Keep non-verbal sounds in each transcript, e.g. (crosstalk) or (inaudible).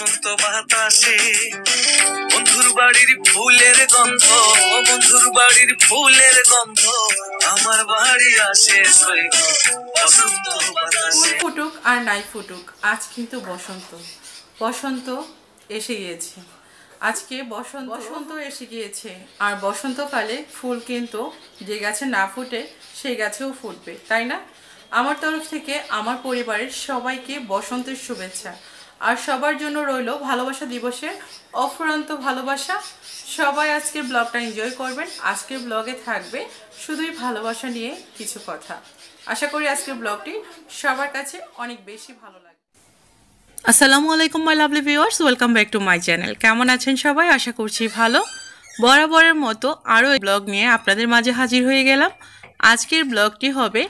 বসন্ত বাতাসে বন্ধুর বাড়ির ফুলের গন্ধ বন্ধুর বাড়ির ফুলের গন্ধ আমার বাড়ি আসে বসন্ত বাতাসে ফুটুক আর নাই ফুটুক আজ কিন্তু বসন্ত বসন্ত এসে গিয়েছে আজকে বসন্ত বসন্ত এসে গিয়েছে আর বসন্তকালে ফুল কিন্তু যে গাছে না ফুটে সেই গাছেও ফুটবে তাই না আমার তরফ থেকে আমার পরিবারের সবাইকে বসন্তের শুভেচ্ছা আর সবার জন্য রইল ভালোবাসা দিবসের অফুরন্ত ভালোবাসা সবাই আজকের ব্লগটা এনজয় করবেন আজকের ব্লগে থাকবে শুধুই ভালোবাসা নিয়ে কিছু কথা আশা করি আজকের ব্লগটি সবার কাছে অনেক বেশি ভালো লাগে আসসালামু আলাইকুম my lovely viewers welcome back to my channel কেমন আছেন সবাই আশা করছি ভালো বরাবরের মতো আরও ব্লগ নিয়ে আপনাদের মাঝে হাজির হয়ে গেলাম আজকের ব্লগটি হবে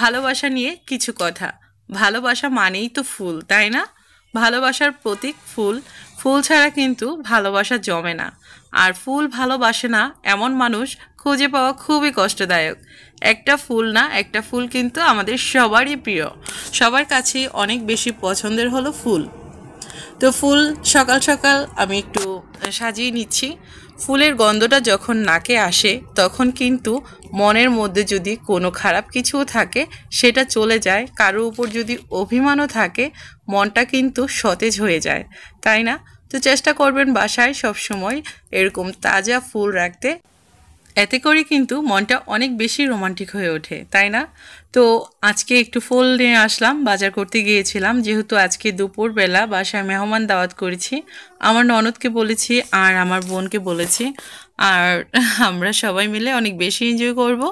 ভালোবাসা নিয়ে কিছু কথা ভালোবাসা মানেই তো ফুল তাই না ভালোবাসার প্রতীক ফুল ফুল ছাড়া কিন্তু ভালোবাসা জমে না আর ফুল ভালোবাসে না এমন মানুষ খুঁজে পাওয়া খুবই কষ্টদায়ক একটা ফুল না একটা ফুল কিন্তু আমাদের সবারই প্রিয় সবার কাছেই অনেক বেশি পছন্দের হলো ফুল তো ফুল সকাল সকাল আমি একটু সাজিয়ে নিচ্ছি ফুলের গন্ধটা যখন নাকে আসে তখন কিন্তু মনের মধ্যে যদি কোনো খারাপ কিছুও থাকে সেটা চলে যায় কারো উপর যদি অভিমানও থাকে মনটা কিন্তু সতেজ হয়ে যায় তাই না তো চেষ্টা করবেন বাসায় সব সময় এরকম তাজা ফুল রাখতে এতে করে কিন্তু মনটা অনেক বেশি রোমান্টিক হয়ে ওঠে তাই না তো আজকে একটু ফুল নিয়ে আসলাম বাজার করতে গিয়েছিলাম যেহেতু আজকে দুপুরবেলা বাসায় মেহমান দাওয়াত করেছি আমার ননদকে বলেছি আর আমার বোনকে বলেছি আর (laughs) আমরা সবাই মিলে অনেক বেশি এনজয় করব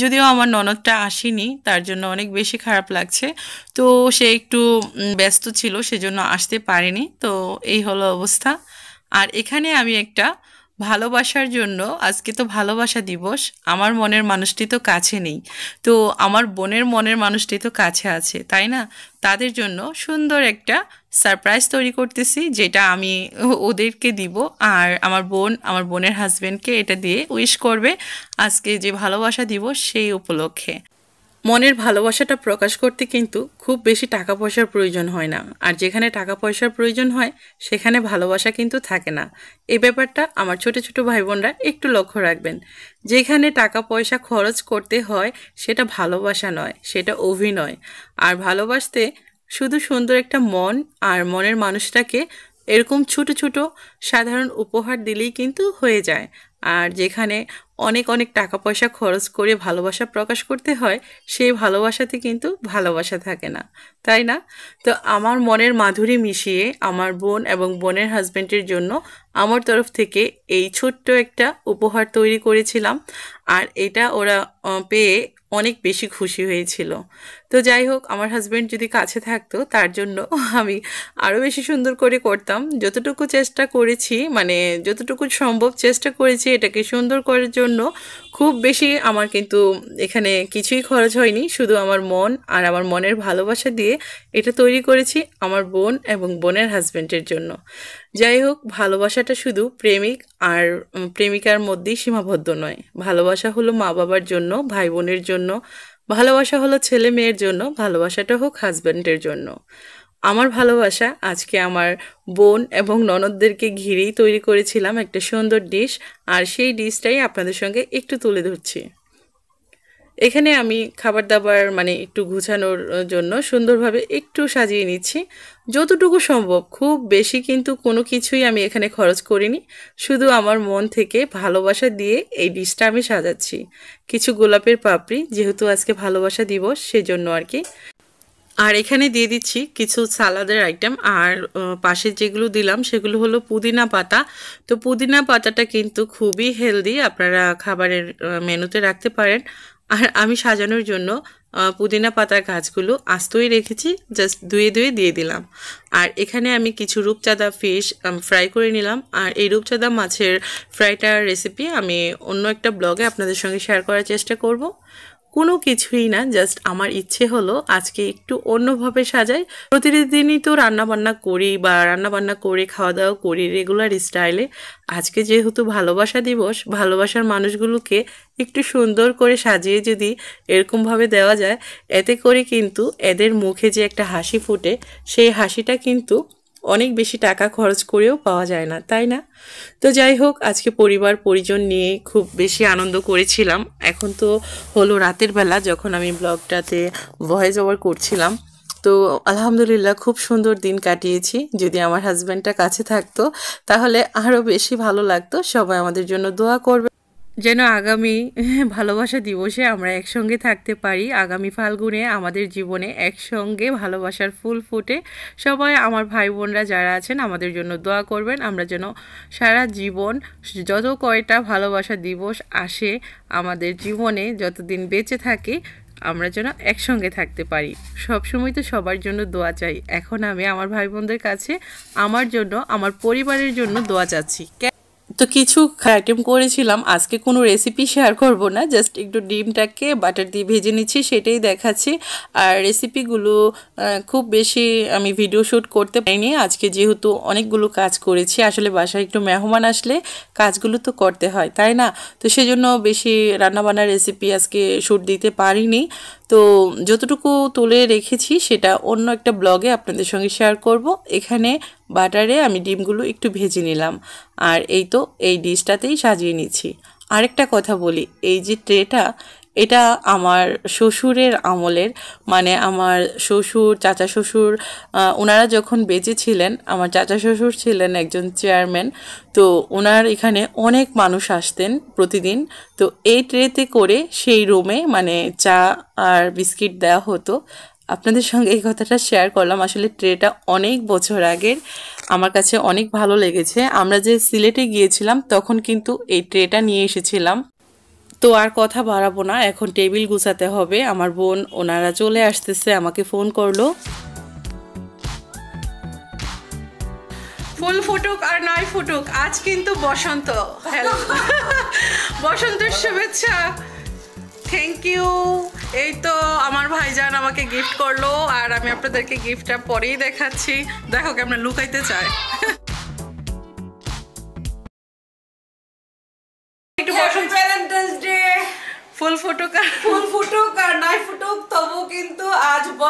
যদিও আমার ননদটা আসেনি তার জন্য অনেক বেশি খারাপ লাগছে তো সে একটু ব্যস্ত ছিল সেজন্য আসতে পারেনি তো এই হলো অবস্থা আর এখানে আমি একটা ভালোবাসার জন্য আজকে তো ভালোবাসা দিবস আমার মনের মানুষটি তো কাছে নেই তো আমার বোনের মনের মানুষটি তো কাছে আছে তাই না তাদের জন্য সুন্দর একটা সারপ্রাইজ তৈরি করতেছি যেটা আমি ওদেরকে দিব আর আমার বোন আমার বোনের হাজব্যান্ডকে এটা দিয়ে উইশ করবে আজকে যে ভালোবাসা দিবস সেই উপলক্ষে মনের ভালোবাসাটা প্রকাশ করতে কিন্তু খুব বেশি টাকা পয়সার প্রয়োজন হয় না আর যেখানে টাকা পয়সার প্রয়োজন হয় সেখানে ভালোবাসা কিন্তু থাকে না এই ব্যাপারটা আমার ছোট ছোট ভাই বোনরা একটু লক্ষ্য রাখবেন যেখানে টাকা পয়সা খরচ করতে হয় সেটা ভালোবাসা নয় সেটা অভিনয় আর ভালোবাসতে শুধু সুন্দর একটা মন আর মনের মানুষটাকে এরকম ছোট ছোট সাধারণ উপহার দিলেই কিন্তু হয়ে যায় আর যেখানে অনেক অনেক টাকা পয়সা খরচ করে ভালোবাসা প্রকাশ করতে হয় সেই ভালোবাসাতে কিন্তু ভালোবাসা থাকে না তাই না তো আমার মনের মাধুরী মিশিয়ে আমার বোন এবং বোনের হাজব্যান্ডের জন্য আমার তরফ থেকে এই ছোট্ট একটা উপহার তৈরি করেছিলাম আর এটা ওরা পেয়ে অনেক বেশি খুশি হয়েছিল তো যাই হোক আমার হাজব্যান্ড যদি কাছে থাকতো তার জন্য আমি আরও বেশি সুন্দর করে করতাম যতটুকু চেষ্টা করেছি মানে যতটুকু সম্ভব চেষ্টা করেছি এটাকে সুন্দর করার জন্য খুব বেশি আমার কিন্তু এখানে কিছুই খরচ হয়নি শুধু আমার মন আর আমার মনের ভালোবাসা দিয়ে এটা তৈরি করেছি আমার বোন এবং বোনের হাজব্যান্ডের জন্য যাই হোক ভালোবাসাটা শুধু প্রেমিক আর প্রেমিকার মধ্যেই সীমাবদ্ধ নয় ভালোবাসা হলো মা বাবার জন্য ভাই বোনের জন্য ভালোবাসা হলো ছেলে মেয়ের জন্য ভালোবাসাটা হোক হাজব্যান্ডের জন্য আমার ভালোবাসা আজকে আমার বোন এবং ননদদেরকে ঘিরেই তৈরি করেছিলাম একটা সুন্দর ডিশ আর সেই ডিশটাই আপনাদের সঙ্গে একটু তুলে ধরছি এখানে আমি খাবার দাবার মানে একটু গুছানোর জন্য সুন্দরভাবে একটু সাজিয়ে নিচ্ছি যতটুকু সম্ভব খুব বেশি কিন্তু কোনো কিছুই আমি এখানে খরচ করিনি শুধু আমার মন থেকে ভালোবাসা দিয়ে এই ডিশটা আমি সাজাচ্ছি কিছু গোলাপের পাপড়ি যেহেতু আজকে ভালোবাসা দিবস সেজন্য আর কি আর এখানে দিয়ে দিচ্ছি কিছু সালাদের আইটেম আর পাশে যেগুলো দিলাম সেগুলো হলো পুদিনা পাতা তো পুদিনা পাতাটা কিন্তু খুবই হেলদি আপনারা খাবারের মেনুতে রাখতে পারেন আর আমি সাজানোর জন্য পুদিনা পাতার গাছগুলো আস্তই রেখেছি জাস্ট ধুয়ে ধুয়ে দিয়ে দিলাম আর এখানে আমি কিছু রূপচাঁদা ফিশ ফ্রাই করে নিলাম আর এই রূপচাঁদা মাছের ফ্রাইটার রেসিপি আমি অন্য একটা ব্লগে আপনাদের সঙ্গে শেয়ার করার চেষ্টা করব কোনো কিছুই না জাস্ট আমার ইচ্ছে হলো আজকে একটু অন্যভাবে সাজাই প্রতিদিনই তো রান্নাবান্না করি বা রান্নাবান্না করে খাওয়া দাওয়া করি রেগুলার স্টাইলে আজকে যেহেতু ভালোবাসা দিবস ভালোবাসার মানুষগুলোকে একটু সুন্দর করে সাজিয়ে যদি এরকমভাবে দেওয়া যায় এতে করে কিন্তু এদের মুখে যে একটা হাসি ফুটে সেই হাসিটা কিন্তু অনেক বেশি টাকা খরচ করেও পাওয়া যায় না তাই না তো যাই হোক আজকে পরিবার পরিজন নিয়ে খুব বেশি আনন্দ করেছিলাম এখন তো হলো রাতের বেলা যখন আমি ব্লগটাতে ভয়েস ওভার করছিলাম তো আলহামদুলিল্লাহ খুব সুন্দর দিন কাটিয়েছি যদি আমার হাজব্যান্ডটা কাছে থাকতো তাহলে আরও বেশি ভালো লাগতো সবাই আমাদের জন্য দোয়া করবে যেন আগামী ভালোবাসা দিবসে আমরা একসঙ্গে থাকতে পারি আগামী ফাল্গুনে আমাদের জীবনে একসঙ্গে ভালোবাসার ফুল ফুটে সবাই আমার ভাই বোনরা যারা আছেন আমাদের জন্য দোয়া করবেন আমরা যেন সারা জীবন যত কয়টা ভালোবাসা দিবস আসে আমাদের জীবনে যতদিন বেঁচে থাকি আমরা যেন একসঙ্গে থাকতে পারি সবসময় তো সবার জন্য দোয়া চাই এখন আমি আমার ভাই বোনদের কাছে আমার জন্য আমার পরিবারের জন্য দোয়া চাচ্ছি তো কিছু আইটেম করেছিলাম আজকে কোনো রেসিপি শেয়ার করব না জাস্ট একটু ডিমটাকে বাটার দিয়ে ভেজে নিচ্ছি সেটাই দেখাচ্ছি আর রেসিপিগুলো খুব বেশি আমি ভিডিও শ্যুট করতে পারিনি আজকে যেহেতু অনেকগুলো কাজ করেছি আসলে বাসায় একটু মেহমান আসলে কাজগুলো তো করতে হয় তাই না তো সেজন্য বেশি রান্নাবান্নার রেসিপি আজকে শ্যুট দিতে পারিনি তো যতটুকু তুলে রেখেছি সেটা অন্য একটা ব্লগে আপনাদের সঙ্গে শেয়ার করব এখানে বাটারে আমি ডিমগুলো একটু ভেজে নিলাম আর এই তো এই ডিশটাতেই সাজিয়ে নিচ্ছি আরেকটা কথা বলি এই যে ট্রেটা এটা আমার শ্বশুরের আমলের মানে আমার শ্বশুর চাচা শ্বশুর ওনারা যখন বেঁচে ছিলেন আমার চাচা শ্বশুর ছিলেন একজন চেয়ারম্যান তো ওনার এখানে অনেক মানুষ আসতেন প্রতিদিন তো এই ট্রেতে করে সেই রুমে মানে চা আর বিস্কিট দেওয়া হতো আপনাদের সঙ্গে এই কথাটা শেয়ার করলাম আসলে ট্রেটা অনেক বছর আগের আমার কাছে অনেক ভালো লেগেছে আমরা যে সিলেটে গিয়েছিলাম তখন কিন্তু এই ট্রেটা নিয়ে এসেছিলাম তো আর কথা বাড়াবো না এখন টেবিল গুছাতে হবে আমার বোন ওনারা চলে আসতেছে আমাকে ফোন করলো ফুল ফুটুক আর নয় ফুটুক আজ কিন্তু বসন্ত হ্যালো বসন্তের শুভেচ্ছা থ্যাংক ইউ এই তো আমার ভাইজান আমাকে গিফট করলো আর আমি আপনাদেরকে গিফটটা পরেই দেখাচ্ছি দেখো কেমন লুকাইতে চায়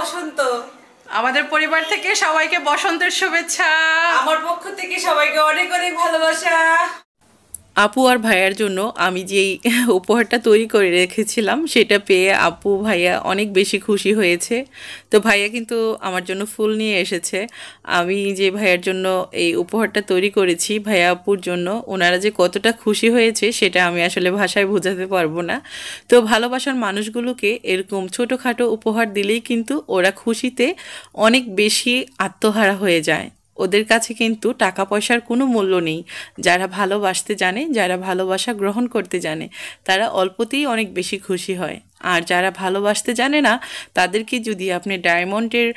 বসন্ত আমাদের পরিবার থেকে সবাইকে বসন্তের শুভেচ্ছা আমার পক্ষ থেকে সবাইকে অনেক অনেক ভালোবাসা আপু আর ভাইয়ার জন্য আমি যেই (laughs) উপহারটা তৈরি করে রেখেছিলাম সেটা পেয়ে আপু ভাইয়া অনেক বেশি খুশি হয়েছে তো ভাইয়া কিন্তু আমার জন্য ফুল নিয়ে এসেছে আমি যে ভাইয়ার জন্য এই উপহারটা তৈরি করেছি ভাইয়া আপুর জন্য ওনারা যে কতটা খুশি হয়েছে সেটা আমি আসলে ভাষায় বোঝাতে পারবো না তো ভালোবাসার মানুষগুলোকে এরকম ছোটোখাটো উপহার দিলেই কিন্তু ওরা খুশিতে অনেক বেশি আত্মহারা হয়ে যায় ওদের কাছে কিন্তু টাকা পয়সার কোনো মূল্য নেই যারা ভালোবাসতে জানে যারা ভালোবাসা গ্রহণ করতে জানে তারা অল্পতেই অনেক বেশি খুশি হয় আর যারা ভালোবাসতে জানে না তাদেরকে যদি আপনি ডায়মন্ডের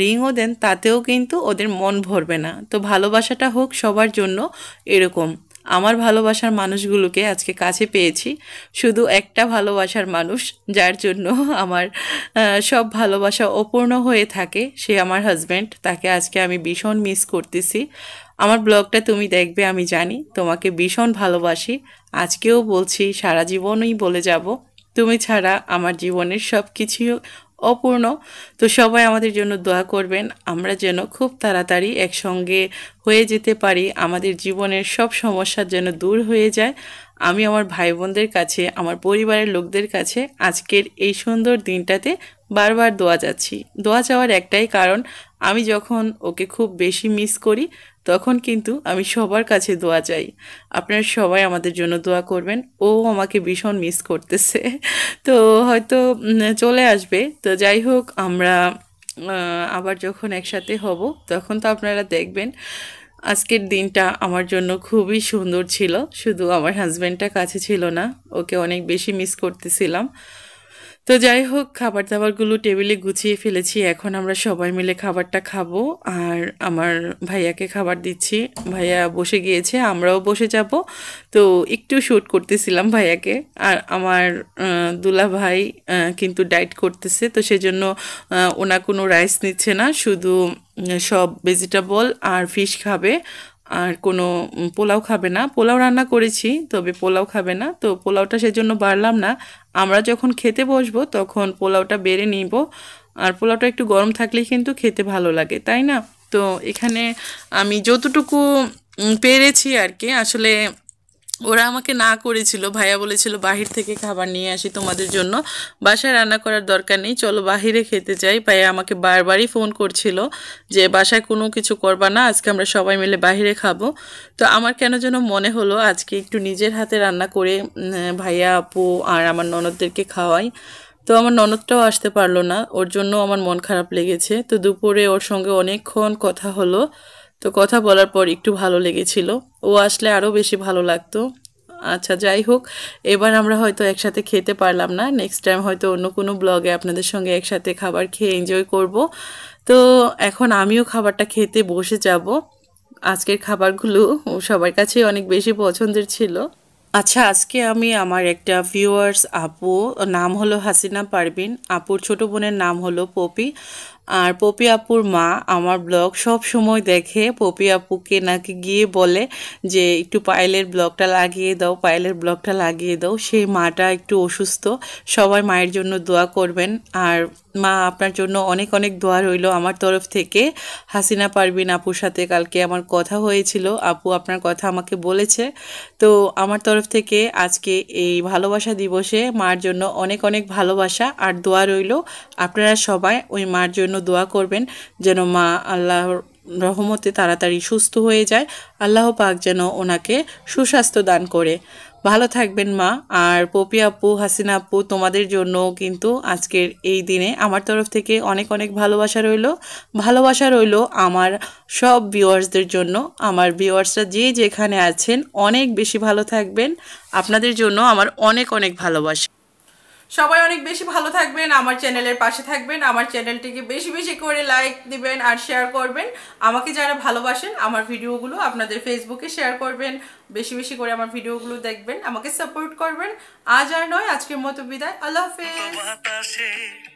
রিংও দেন তাতেও কিন্তু ওদের মন ভরবে না তো ভালোবাসাটা হোক সবার জন্য এরকম আমার ভালোবাসার মানুষগুলোকে আজকে কাছে পেয়েছি শুধু একটা ভালোবাসার মানুষ যার জন্য আমার সব ভালোবাসা অপূর্ণ হয়ে থাকে সে আমার হাজব্যান্ড তাকে আজকে আমি ভীষণ মিস করতেছি আমার ব্লগটা তুমি দেখবে আমি জানি তোমাকে ভীষণ ভালোবাসি আজকেও বলছি সারা জীবনই বলে যাব তুমি ছাড়া আমার জীবনের সব কিছু অপূর্ণ তো সবাই আমাদের জন্য দোয়া করবেন আমরা যেন খুব তাড়াতাড়ি একসঙ্গে হয়ে যেতে পারি আমাদের জীবনের সব সমস্যার যেন দূর হয়ে যায় আমি আমার ভাই বোনদের কাছে আমার পরিবারের লোকদের কাছে আজকের এই সুন্দর দিনটাতে বারবার দোয়া যাচ্ছি দোয়া যাওয়ার একটাই কারণ আমি যখন ওকে খুব বেশি মিস করি তখন কিন্তু আমি সবার কাছে দোয়া চাই আপনারা সবাই আমাদের জন্য দোয়া করবেন ও আমাকে ভীষণ মিস করতেছে তো হয়তো চলে আসবে তো যাই হোক আমরা আবার যখন একসাথে হব তখন তো আপনারা দেখবেন আজকের দিনটা আমার জন্য খুবই সুন্দর ছিল শুধু আমার হাজব্যান্ডটা কাছে ছিল না ওকে অনেক বেশি মিস করতেছিলাম তো যাই হোক খাবার দাবারগুলো টেবিলে গুছিয়ে ফেলেছি এখন আমরা সবাই মিলে খাবারটা খাবো আর আমার ভাইয়াকে খাবার দিচ্ছি ভাইয়া বসে গিয়েছে আমরাও বসে যাব তো একটু শ্যুট করতেছিলাম ভাইয়াকে আর আমার দুলা ভাই কিন্তু ডায়েট করতেছে তো সেজন্য ওনা কোনো রাইস নিচ্ছে না শুধু সব ভেজিটেবল আর ফিশ খাবে আর কোনো পোলাও খাবে না পোলাও রান্না করেছি তবে পোলাও খাবে না তো পোলাওটা সেজন্য বাড়লাম না আমরা যখন খেতে বসবো তখন পোলাওটা বেড়ে নিব আর পোলাওটা একটু গরম থাকলেই কিন্তু খেতে ভালো লাগে তাই না তো এখানে আমি যতটুকু পেরেছি আর কি আসলে ওরা আমাকে না করেছিল ভাইয়া বলেছিল বাহির থেকে খাবার নিয়ে আসি তোমাদের জন্য বাসায় রান্না করার দরকার নেই চলো বাহিরে খেতে চাই ভাইয়া আমাকে বারবারই ফোন করছিল যে বাসায় কোনো কিছু করবা না আজকে আমরা সবাই মিলে বাহিরে খাবো তো আমার কেন যেন মনে হলো আজকে একটু নিজের হাতে রান্না করে ভাইয়া আপু আর আমার ননদদেরকে খাওয়াই তো আমার ননদটাও আসতে পারলো না ওর জন্য আমার মন খারাপ লেগেছে তো দুপুরে ওর সঙ্গে অনেকক্ষণ কথা হলো তো কথা বলার পর একটু ভালো লেগেছিল ও আসলে আরও বেশি ভালো লাগতো আচ্ছা যাই হোক এবার আমরা হয়তো একসাথে খেতে পারলাম না নেক্সট টাইম হয়তো অন্য কোনো ব্লগে আপনাদের সঙ্গে একসাথে খাবার খেয়ে এনজয় করব তো এখন আমিও খাবারটা খেতে বসে যাব আজকের খাবারগুলো সবার কাছেই অনেক বেশি পছন্দের ছিল আচ্ছা আজকে আমি আমার একটা ভিউয়ার্স আপু নাম হলো হাসিনা পারবিন আপুর ছোট বোনের নাম হলো পপি আর পপি আপুর মা আমার ব্লগ সব সময় দেখে পপি আপুকে নাকি গিয়ে বলে যে একটু পায়েলের ব্লগটা লাগিয়ে দাও পায়েলের ব্লগটা লাগিয়ে দাও সেই মাটা একটু অসুস্থ সবাই মায়ের জন্য দোয়া করবেন আর মা আপনার জন্য অনেক অনেক দোয়া রইল আমার তরফ থেকে হাসিনা পারবিন আপুর সাথে কালকে আমার কথা হয়েছিল আপু আপনার কথা আমাকে বলেছে তো আমার তরফ থেকে আজকে এই ভালোবাসা দিবসে মার জন্য অনেক অনেক ভালোবাসা আর দোয়া রইল আপনারা সবাই ওই মার জন্য দোয়া করবেন যেন মা আল্লাহর রহমতে তাড়াতাড়ি সুস্থ হয়ে যায় আল্লাহ পাক যেন ওনাকে সুস্বাস্থ্য দান করে ভালো থাকবেন মা আর পপি আপু হাসিনা আপু তোমাদের জন্য কিন্তু আজকের এই দিনে আমার তরফ থেকে অনেক অনেক ভালোবাসা রইল ভালোবাসা রইল আমার সব ভিওয়ার্সদের জন্য আমার ভিওয়ার্সরা যে যেখানে আছেন অনেক বেশি ভালো থাকবেন আপনাদের জন্য আমার অনেক অনেক ভালোবাসা সবাই অনেক বেশি ভালো থাকবেন আমার চ্যানেলের পাশে থাকবেন আমার চ্যানেলটিকে বেশি বেশি করে লাইক দিবেন আর শেয়ার করবেন আমাকে যারা ভালোবাসেন আমার ভিডিওগুলো আপনাদের ফেসবুকে শেয়ার করবেন বেশি বেশি করে আমার ভিডিওগুলো দেখবেন আমাকে সাপোর্ট করবেন আজ আর নয় আজকের মতো বিদায় আল্লাহ হাফেজ